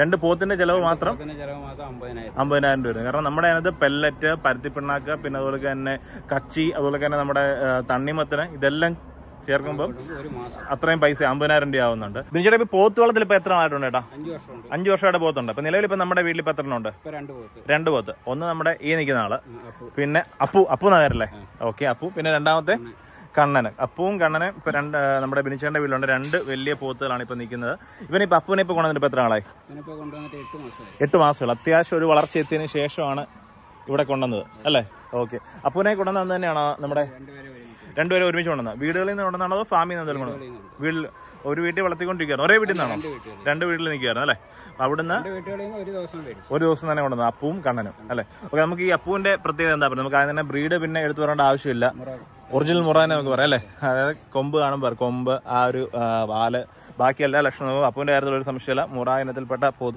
രണ്ട് പോത്തിന്റെ ചെലവ് മാത്രം അമ്പതിനായിരം രൂപ വരുന്നത് കാരണം നമ്മുടെ അതിനകത്ത് പെല്ലറ്റ് പിണ്ണാക്ക പിന്നെ അതുപോലെ തന്നെ കച്ചി അതുപോലെ തന്നെ നമ്മുടെ തണ്ണിമത്തന് ഇതെല്ലാം ചേർക്കുമ്പോൾ അത്രയും പൈസ അമ്പതിനായിരം രൂപ ആവുന്നുണ്ട് ബിനിച്ചേട്ടാ ഇപ്പൊ പോത്ത് വളത്തിൽ ഇപ്പൊ എത്ര ആയിട്ടുണ്ട് ഏട്ടാ അഞ്ചു വർഷമായിട്ട് പോത്തുണ്ട് അപ്പൊ നിലവിൽ ഇപ്പൊ നമ്മുടെ വീട്ടിൽ ഇപ്പൊ എത്ര ഉണ്ട് രണ്ട് പോത്ത് ഒന്ന് നമ്മുടെ ഈ നിൽക്കുന്ന ആള് പിന്നെ അപ്പു അപ്പു നഗരല്ലേ ഓക്കെ അപ്പു പിന്നെ രണ്ടാമത്തെ കണ്ണന് അപ്പവും കണ്ണനും ഇപ്പൊ രണ്ട് നമ്മുടെ ബിനിച്ചേന്റെ വീട്ടിലുണ്ട് രണ്ട് വലിയ പോത്തുകളാണ് ഇപ്പൊ നിൽക്കുന്നത് ഇവന് അപ്പുവിനെ ഇപ്പൊ കൊണ്ടുവന്നിട്ട് ഇപ്പൊ എത്ര ആളായി എട്ട് മാസങ്ങൾ അത്യാവശ്യം ഒരു വളർച്ച എത്തിയതിന് ശേഷമാണ് ഇവിടെ കൊണ്ടുവന്നത് അല്ലേ ഓക്കെ അപ്പുവിനെ കൊണ്ടുവന്നത് തന്നെയാണോ നമ്മുടെ രണ്ടുപേരും ഒരുമിച്ച് കൊണ്ടുവന്നത് വീടുകളിൽ നിന്ന് കൊണ്ടുവന്നാണോ ഫാമിൽ നിന്ന് എന്തെങ്കിലും കൊണ്ടുവന്നത് വീട്ടിൽ ഒരു വീട്ടിൽ വളർത്തിക്കൊണ്ടിരിക്കുകയാണ് ഒരേ വീട്ടിൽ നിന്നാണോ രണ്ട് വീട്ടിൽ നിൽക്കുകയായിരുന്നു അല്ലേ അവിടുന്ന് ഒരു ദിവസം തന്നെ കൊണ്ടുവന്നത് അപ്പവും കണ്ണനും അല്ലേ ഓക്കെ നമുക്ക് ഈ അപ്പുവിന്റെ പ്രത്യേകത എന്താ പറയുക നമുക്ക് തന്നെ ബ്രീഡ് പിന്നെ എടുത്തു പറയേണ്ട ആവശ്യമില്ല ഒറിജിനൽ മുറാന നമുക്ക് പറയാം അല്ലേ അതായത് കൊമ്പ് കാണുമ്പോൾ കൊമ്പ് ആ ഒരു വാല് ബാക്കി എല്ലാ ലക്ഷണവും അപ്പൂൻ്റെ കാര്യത്തിലൊരു സംശയമില്ല മുറാ ഇനത്തിൽപ്പെട്ട പൊതു